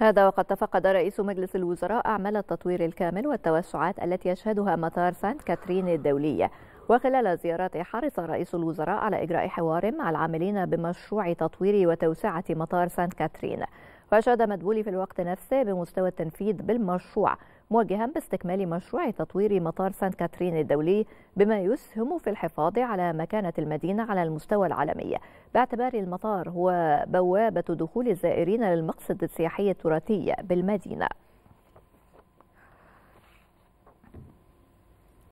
هذا وقد تفقد رئيس مجلس الوزراء أعمال التطوير الكامل والتوسعات التي يشهدها مطار سانت كاترين الدولية وخلال زيارته حرص رئيس الوزراء على إجراء حوار مع العاملين بمشروع تطوير وتوسعة مطار سانت كاترين وأشاد مدبولي في الوقت نفسه بمستوى التنفيذ بالمشروع موجها باستكمال مشروع تطوير مطار سان كاترين الدولي بما يسهم في الحفاظ على مكانة المدينة على المستوى العالمي باعتبار المطار هو بوابة دخول الزائرين للمقصد السياحي التراثي بالمدينة